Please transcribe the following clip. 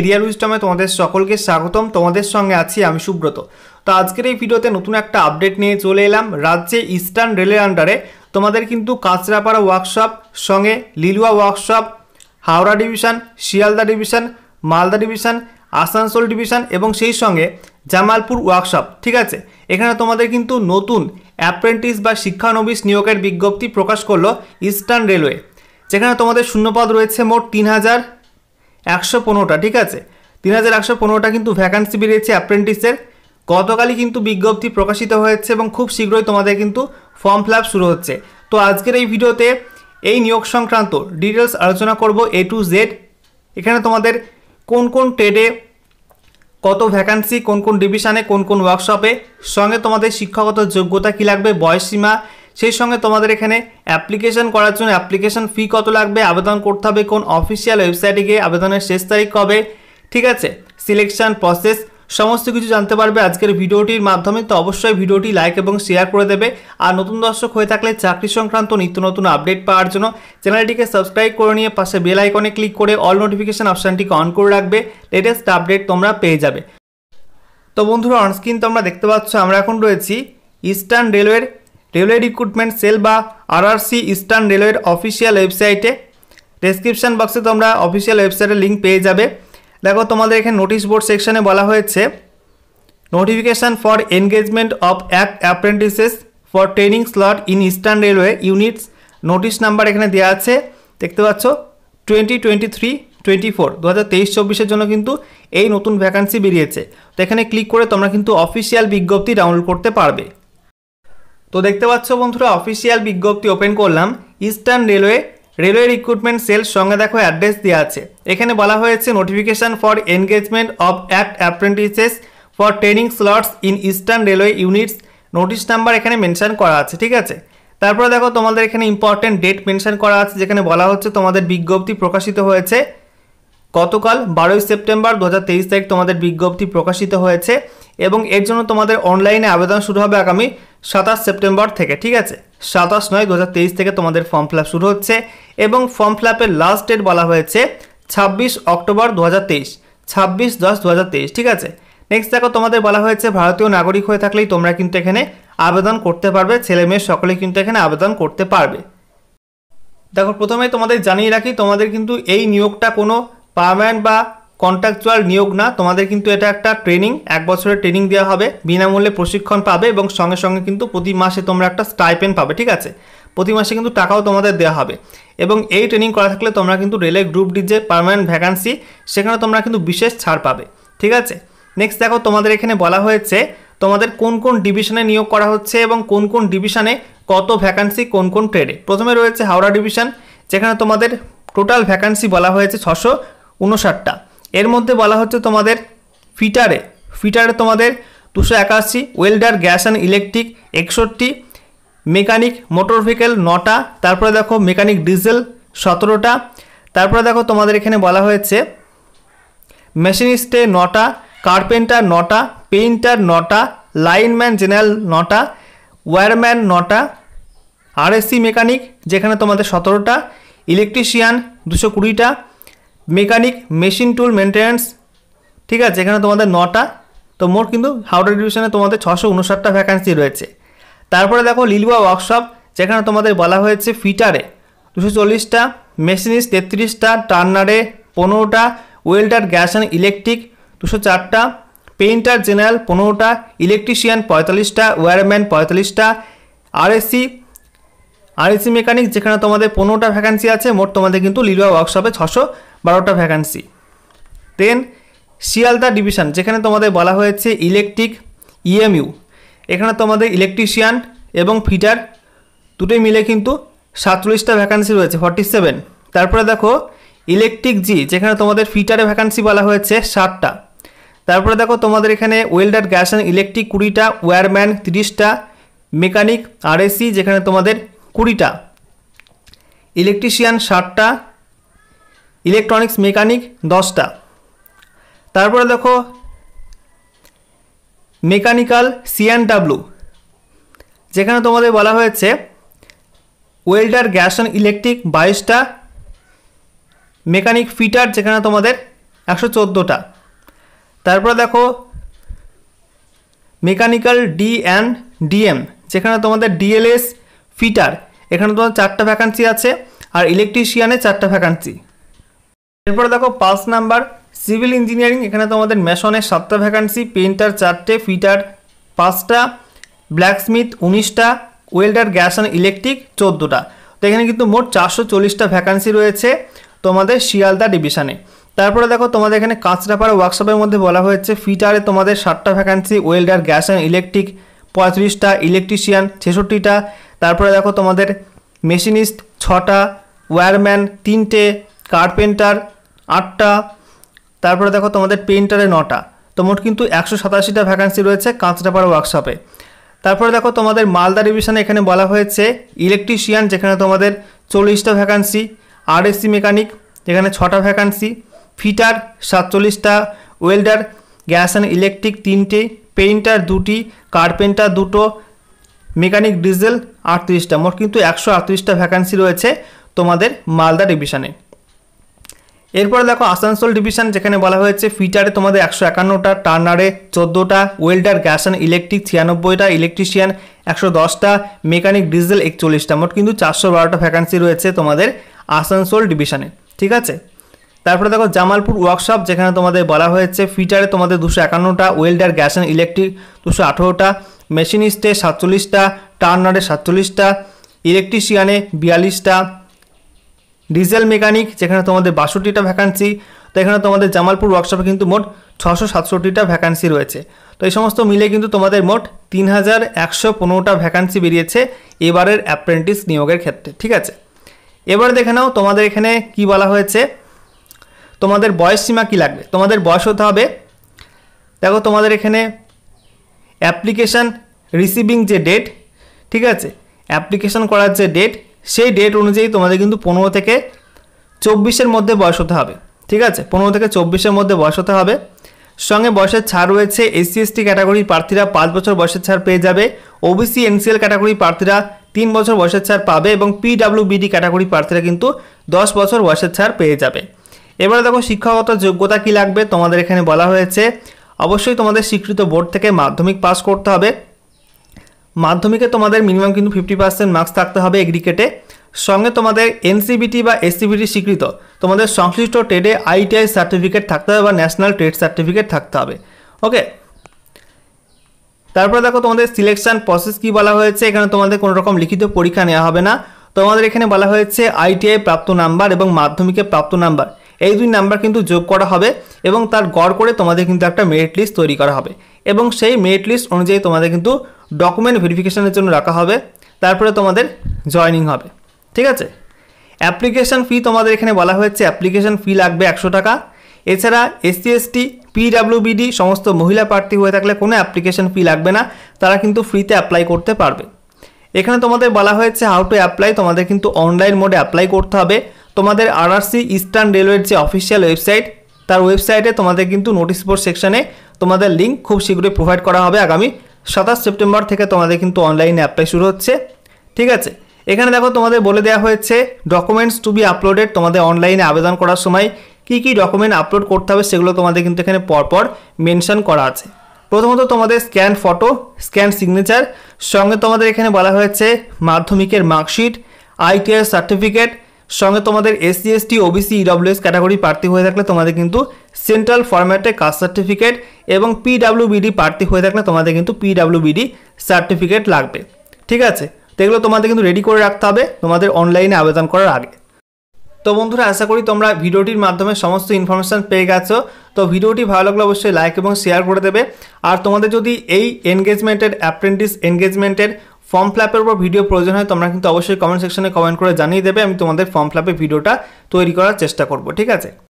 Arial উইস্টমে তোমাদের সকলকে স্বাগতম তোমাদের সঙ্গে আছি আমি সুব্রত তো আজকের এই ভিডিওতে নতুন একটা আপডেট নিয়ে চলে এলাম রাজ্যে ইস্টার্ন রেলের আন্ডারে তোমাদের কিন্তু কাঁচরাপাড়া ওয়ার্কশপ সঙ্গে Liluah workshop Howrah division Sealdah division Malda division Asansol division এবং সেই সঙ্গে জামালপুর ওয়ার্কশপ ঠিক আছে এখানে তোমাদের কিন্তু নতুন অ্যাপ্রেন্টিস বা শিক্ষানবিশ নিয়োগের বিজ্ঞপ্তি প্রকাশ করলো ইস্টার্ন রেলওয়ে যেখানে তোমাদের শূন্যপদ রয়েছে মোট তিন হাজার একশো পনেরোটা ঠিক আছে তিন হাজার একশো পনেরোটা কিন্তু ভ্যাকান্সি বেরিয়েছে অ্যাপ্রেন্টিসের গতকালই কিন্তু বিজ্ঞপ্তি প্রকাশিত হয়েছে এবং খুব শীঘ্রই তোমাদের কিন্তু ফর্ম ফিল শুরু হচ্ছে তো আজকের এই ভিডিওতে এই নিয়োগ সংক্রান্ত ডিটেলস আলোচনা করব এ টু জেড এখানে তোমাদের কোন কোন ট্রেডে কত ভ্যাকান্সি কোন কোন ডিভিশনে কোন কোন ওয়ার্কশপে সঙ্গে তোমাদের শিক্ষাগত যোগ্যতা কী লাগবে বয়সসীমা সেই সঙ্গে তোমাদের এখানে অ্যাপ্লিকেশন করার জন্য অ্যাপ্লিকেশন ফি কত লাগবে আবেদন করতে হবে কোন অফিসিয়াল ওয়েবসাইটে গিয়ে আবেদনের শেষ তারিখ কবে ঠিক আছে সিলেকশন প্রসেস সমস্ত কিছু জানতে পারবে আজকের ভিডিওটির মাধ্যমে তো অবশ্যই ভিডিওটি লাইক এবং শেয়ার করে দেবে আর নতুন দর্শক হয়ে থাকলে চাকরি সংক্রান্ত নিত্য নতুন আপডেট পাওয়ার জন্য চ্যানেলটিকে সাবস্ক্রাইব করে নিয়ে পাশে বেল আইকনে ক্লিক করে অল নোটিফিকেশান অপশানটিকে অন করে রাখবে লেটেস্ট আপডেট তোমরা পেয়ে যাবে তো বন্ধুরা অনস্ক্রিন তোমরা দেখতে পাচ্ছ আমরা এখন রয়েছি ইস্টার্ন রেলওয়ের রেলওয়ে রিক্রুটমেন্ট সেল বা আরআরসি ইস্টার্ন রেলওয়ের অফিসিয়াল ওয়েবসাইটে ডেসক্রিপশান বক্সে তোমরা অফিসিয়াল ওয়েবসাইটের লিঙ্ক পেয়ে যাবে দেখো তোমাদের এখানে নোটিশ বোর্ড সেকশানে বলা হয়েছে notification for engagement of app apprentices for training slot in eastern railway units notice number এখানে দেওয়া আছে দেখতে পাচ্ছ twenty twenty three twenty four দু হাজার তেইশ চব্বিশের জন্য কিন্তু এই নতুন ভ্যাকান্সি বেরিয়েছে তো এখানে ক্লিক করে তোমরা কিন্তু অফিসিয়াল বিজ্ঞপ্তি ডাউনলোড করতে পারবে তো দেখতে পাচ্ছ বন্ধুরা অফিসিয়াল বিজ্ঞপ্তি ওপেন করলাম eastern railway railway recruitment cells সঙ্গে দেখো অ্যাড্রেস দেওয়া আছে এখানে বলা হয়েছে notification for engagement of act apprentices for training slots in eastern railway units notice number এখানে মেনশান করা আছে ঠিক আছে তারপরে দেখো তোমাদের এখানে ইম্পর্টেন্ট ডেট মেনশান করা আছে যেখানে বলা হচ্ছে তোমাদের বিজ্ঞপ্তি প্রকাশিত হয়েছে গতকাল বারোই সেপ্টেম্বর দু হাজার তেইশ তারিখ তোমাদের বিজ্ঞপ্তি প্রকাশিত হয়েছে এবং এর জন্য তোমাদের অনলাইনে আবেদন শুরু হবে আগামী সাতাশ সেপ্টেম্বর থেকে ঠিক আছে সাতাশ নয় দু থেকে তোমাদের ফর্ম ফিল শুরু হচ্ছে এবং ফর্ম ফিল লাস্ট ডেট বলা হয়েছে ছাব্বিশ অক্টোবর দু হাজার তেইশ ছাব্বিশ দশ দু হাজার তেইশ ঠিক আছে নেক্সট দেখো তোমাদের বলা হয়েছে ভারতীয় নাগরিক হয়ে থাকলেই তোমরা কিন্তু এখানে আবেদন করতে পারবে ছেলে মেয়ে সকলে কিন্তু এখানে আবেদন করতে পারবে দেখো প্রথমে তোমাদের জানিয়ে রাখি তোমাদের কিন্তু এই নিয়োগটা কোনো পারমানেন্ট বা কন্ট্রাকচুয়াল নিয়োগ না তোমাদের কিন্তু এটা একটা ট্রেনিং এক বছরের ট্রেনিং দেওয়া হবে বিনামূল্যে প্রশিক্ষণ পাবে এবং সঙ্গে সঙ্গে কিন্তু প্রতি মাসে তোমরা একটা স্টাইপেন পাবে ঠিক আছে প্রতি মাসে কিন্তু টাকাও তোমাদের দেওয়া হবে এবং এই ট্রেনিং করা থাকলে তোমরা কিন্তু রেলে গ্রুপ ডি যে পারমানেন্ট ভ্যাকান্সি সেখানে তোমরা কিন্তু বিশেষ ছাড় পাবে ঠিক আছে নেক্সট দেখো তোমাদের এখানে বলা হয়েছে তোমাদের কোন কোন ডিভিশনে নিয়োগ করা হচ্ছে এবং কোন কোন ডিভিশনে কত ভ্যাকান্সি কোন কোন ট্রেডে প্রথমে রয়েছে হাওড়া ডিভিশন যেখানে তোমাদের টোটাল ভ্যাকান্সি বলা হয়েছে ছশো উনষাটটা এর মধ্যে বলা হচ্ছে তোমাদের ফিটারে ফিটারে তোমাদের দুশো একাশি ওয়েল্ডার গ্যাস অ্যান্ড ইলেকট্রিক একষট্টি মেকানিক মোটর ভেহিকেল নটা তারপরে দেখো মেকানিক ডিজেল সতেরোটা তারপরে দেখো তোমাদের এখানে বলা হয়েছে মেশিনিস্টে নটা কার্পেন্টার নটা পেইন্টার নটা লাইনম্যান জেনারেল নটা ওয়্যারম্যান নটা আরএসসি মেকানিক যেখানে তোমাদের সতেরোটা ইলেকট্রিশিয়ান দুশো কুড়িটা মেকানিক মেশিন টুল মেনটেন্যান্স ঠিক আছে এখানে তোমাদের নটা তো মোট কিন্তু হাওড়া ডিভিশনে তোমাদের ছশো উনষাটটা ভ্যাকান্সি রয়েছে তারপরে দেখো লিলুয়া ওয়ার্কশপ যেখানে তোমাদের বলা হয়েছে ফিটারে দুশো চল্লিশটা মেশিনিস তেত্রিশটা টার্নারে পনেরোটা ওয়েল্ডার গ্যাস অ্যান্ড ইলেকট্রিক দুশো চারটা পেইন্টার জেনারেল পনেরোটা ইলেকট্রিশিয়ান পঁয়তাল্লিশটা ওয়্যারম্যান পঁয়তাল্লিশটা আরএসি আর এসি মেকানিক যেখানে তোমাদের পনেরোটা ভ্যাকান্সি আছে মোট তোমাদের কিন্তু লিলুয়া ওয়ার্কশপে ছশো বারোটা ভ্যাকান্সি দেন শিয়ালদা ডিভিশন যেখানে তোমাদের বলা হয়েছে ইলেকট্রিক ইএমইউ e এখানে তোমাদের ইলেকট্রিশিয়ান এবং ফিটার দুটোই মিলে কিন্তু সাতচল্লিশটা ভ্যাকান্সি রয়েছে ফর্টি সেভেন তারপরে দেখো ইলেকট্রিক জি যেখানে তোমাদের ফিটারে ভ্যাকান্সি বলা হয়েছে ষাটটা তারপরে দেখো তোমাদের এখানে ওয়েল্ডার গ্যাস অ্যান্ড ইলেকট্রিক কুড়িটা ওয়্যারম্যান তিরিশটা মেকানিক আরএসি যেখানে তোমাদের কুড়িটা ইলেকট্রিশিয়ান ষাটটা ইলেকট্রনিক্স মেকানিক দশটা তারপরে দেখো মেকানিক্যাল ডাব্লু যেখানে তোমাদের বলা হয়েছে ওয়েল্ডার গ্যাস অ্যান্ড ইলেকট্রিক বাইশটা মেকানিক ফিটার যেখানে তোমাদের একশো চোদ্দোটা তারপরে দেখো মেকানিক্যাল ডি অ্যান্ড ডিএম যেখানে তোমাদের ডিএলএস ফিটার এখানে তোমার চারটা ভ্যাকান্সি আছে আর ইলেকট্রিশিয়ানে চারটা ভ্যাকান্সি এরপরে দেখো পাঁচ নাম্বার সিভিল ইঞ্জিনিয়ারিং এখানে তোমাদের মেশনের সাতটা ভ্যাকান্সি পেন্টার চারটে ফিটার পাঁচটা ব্ল্যাকস্মিথ উনিশটা ওয়েল্ডার গ্যাস অ্যান্ড ইলেকট্রিক চোদ্দোটা তো এখানে কিন্তু মোট চারশো চল্লিশটা ভ্যাকান্সি রয়েছে তোমাদের শিয়ালদা ডিভিশানে তারপরে দেখো তোমাদের এখানে কাঁচরাপাড়া ওয়ার্কশপের মধ্যে বলা হয়েছে ফিটারে তোমাদের ষাটটা vacancy welder gas and electric পঁয়ত্রিশটা ইলেকট্রিশিয়ান ছেষট্টিটা তারপরে দেখো তোমাদের মেশিনিস্ট ছটা ওয়্যারম্যান তিনটে কার্পেন্টার আটটা তারপরে দেখো তোমাদের পেন্টারে নটা তো মোট কিন্তু একশো সাতাশিটা ভ্যাকান্সি রয়েছে কাঁচরাপাড়া ওয়ার্কশপে তারপরে দেখো তোমাদের মালদা ডিভিশনে এখানে বলা হয়েছে ইলেকট্রিশিয়ান যেখানে তোমাদের চল্লিশটা ভ্যাকান্সি আরএসসি মেকানিক যেখানে ছটা ভ্যাকান্সি ফিটার সাতচল্লিশটা ওয়েল্ডার গ্যাস অ্যান্ড ইলেকট্রিক তিনটে পেইন্টার দুটি কার্পেন্টার দুটো মেকানিক ডিজেল আটত্রিশটা মোট কিন্তু একশো আটত্রিশটা ভ্যাকান্সি রয়েছে তোমাদের মালদা ডিভিশনে এরপরে দেখো আসানসোল ডিভিশন যেখানে বলা হয়েছে ফিটারে তোমাদের একশো একান্নটা টার্নারে চোদ্দোটা ওয়েল্ডার গ্যাস অ্যান্ড ইলেকট্রিক ছিয়ানব্বইটা ইলেকট্রিশিয়ান একশো দশটা মেকানিক ডিজেল একচল্লিশটা মোট কিন্তু চারশো বারোটা ভ্যাকান্সি রয়েছে তোমাদের আসানসোল ডিভিশনে ঠিক আছে তারপরে দেখো জামালপুর ওয়ার্কশপ যেখানে তোমাদের বলা হয়েছে ফিটারে তোমাদের দুশো একান্নটা ওয়েল্ডার গ্যাস অ্যান্ড ইলেকট্রিক দুশো আঠেরোটা মেশিনিস্টে সাতচল্লিশটা টার্নারে সাতচল্লিশটা ইলেকট্রিশিয়ানে বিয়াল্লিশটা ডিজেল মেকানিক যেখানে তোমাদের বাষট্টিটা ভ্যাকান্সি তো এখানে তোমাদের জামালপুর ওয়ার্কশপে কিন্তু মোট ছশো সাতষট্টিটা ভ্যাকান্সি রয়েছে তো এই সমস্ত মিলে কিন্তু তোমাদের মোট তিন হাজার একশো পনেরোটা ভ্যাকান্সি বেরিয়েছে এবারের অ্যাপ্রেন্টিস নিয়োগের ক্ষেত্রে ঠিক আছে এবার দেখে নাও তোমাদের এখানে কি বলা হয়েছে তোমাদের বয়স সীমা কি লাগবে তোমাদের বয়স হতে হবে দেখো তোমাদের এখানে অ্যাপ্লিকেশান রিসিভিং যে ডেট ঠিক আছে অ্যাপ্লিকেশান করার যে ডেট সেই ডেট অনুযায়ী তোমাদের কিন্তু পনেরো থেকে চব্বিশের মধ্যে বয়স হতে হবে ঠিক আছে পনেরো থেকে চব্বিশের মধ্যে বয়স হতে হবে সঙ্গে বয়সের ছাড় রয়েছে এসসি এসটি ক্যাটাগরির প্রার্থীরা পাঁচ বছর বয়সের ছাড় পেয়ে যাবে ওবিসি এনসিএল ক্যাটাগরির প্রার্থীরা তিন বছর বয়সের ছাড় পাবে এবং পিডাব্লিউবিডি ক্যাটাগরির প্রার্থীরা কিন্তু দশ বছর বয়সের ছাড় পেয়ে যাবে এবারে দেখো শিক্ষাগত যোগ্যতা কি লাগবে তোমাদের এখানে বলা হয়েছে অবশ্যই তোমাদের স্বীকৃত বোর্ড থেকে মাধ্যমিক পাস করতে হবে মাধ্যমিকে তোমাদের মিনিমাম কিন্তু ফিফটি পার্সেন্ট মার্কস থাকতে হবে এগ্রিকেটে সঙ্গে তোমাদের এনসিবিটি বা এসসিবিটি স্বীকৃত তোমাদের সংশ্লিষ্ট ট্রেডে আইটিআই সার্টিফিকেট থাকতে হবে বা ন্যাশনাল ট্রেড সার্টিফিকেট থাকতে হবে ওকে তারপরে দেখো তোমাদের সিলেকশান প্রসেস কি বলা হয়েছে এখানে তোমাদের কোনো রকম লিখিত পরীক্ষা নেওয়া হবে না তোমাদের এখানে বলা হয়েছে আইটিআই প্রাপ্ত নাম্বার এবং মাধ্যমিকে প্রাপ্ত নাম্বার এই দুই নাম্বার কিন্তু যোগ করা হবে এবং তার গড় করে তোমাদের কিন্তু একটা মেরিট লিস্ট তৈরি করা হবে এবং সেই মেরিট লিস্ট অনুযায়ী তোমাদের কিন্তু ডকুমেন্ট ভেরিফিকেশানের জন্য রাখা হবে তারপরে তোমাদের জয়নিং হবে ঠিক আছে অ্যাপ্লিকেশান ফি তোমাদের এখানে বলা হয়েছে অ্যাপ্লিকেশান ফি লাগবে একশো টাকা এছাড়া এসসি এসটি পিডাব্লিউবিডি সমস্ত মহিলা প্রার্থী হয়ে থাকলে কোনো অ্যাপ্লিকেশান ফি লাগবে না তারা কিন্তু ফ্রিতে অ্যাপ্লাই করতে পারবে এখানে তোমাদের বলা হয়েছে হাউ টু অ্যাপ্লাই তোমাদের কিন্তু অনলাইন মোডে অ্যাপ্লাই করতে হবে তোমাদের আরআরসি ইস্টার্ন রেলওয়ের যে অফিসিয়াল ওয়েবসাইট তার ওয়েবসাইটে তোমাদের কিন্তু নোটিশ বোর্ড সেকশানে তোমাদের লিঙ্ক খুব শীঘ্রই প্রোভাইড করা হবে আগামী সাতাশ সেপ্টেম্বর থেকে তোমাদের কিন্তু অনলাইনে অ্যাপ্লাই শুরু হচ্ছে ঠিক আছে এখানে দেখো তোমাদের বলে দেওয়া হয়েছে ডকুমেন্টস টু বি আপলোডেড তোমাদের অনলাইনে আবেদন করার সময় কি কি ডকুমেন্ট আপলোড করতে হবে সেগুলো তোমাদের কিন্তু এখানে পরপর মেনশন করা আছে প্রথমত তোমাদের স্ক্যান ফটো স্ক্যান সিগনেচার সঙ্গে তোমাদের এখানে বলা হয়েছে মাধ্যমিকের মার্কশিট আইটিআই সার্টিফিকেট সঙ্গে তোমাদের S SC ST BC EWS category প্রার্থী হয়ে থাকলে তোমাদের কিন্তু সেন্ট্রাল ফরম্যাটে কাস্ট সার্টিফিকেট এবং পিডাব্লিউবিডি প্রার্থী হয়ে থাকলে তোমাদের কিন্তু পিডাব্লিউবিডি সার্টিফিকেট লাগবে ঠিক আছে তো এগুলো তোমাদের কিন্তু রেডি করে রাখতে হবে তোমাদের অনলাইনে আবেদন করার আগে তো বন্ধুরা আশা করি তোমরা ভিডিওটির মাধ্যমে সমস্ত ইনফরমেশান পেয়ে গেছো তো ভিডিওটি ভালো লাগলে অবশ্যই লাইক এবং শেয়ার করে দেবে আর তোমাদের যদি এই এনগেজমেন্টের অ্যাপ্রেন্টিস এনগেজমেন্টের ফর্ম ফ্ল্যাপের উপর ভিডিও প্রয়োজন হয় তোমরা কিন্তু অবশ্যই কমেন্ট সেকশনে কমেন্ট করে জানিয়ে দেবে আমি তোমাদের ফর্ম ফ্ল্যাপে ভিডিওটা তৈরি করার চেষ্টা করব ঠিক আছে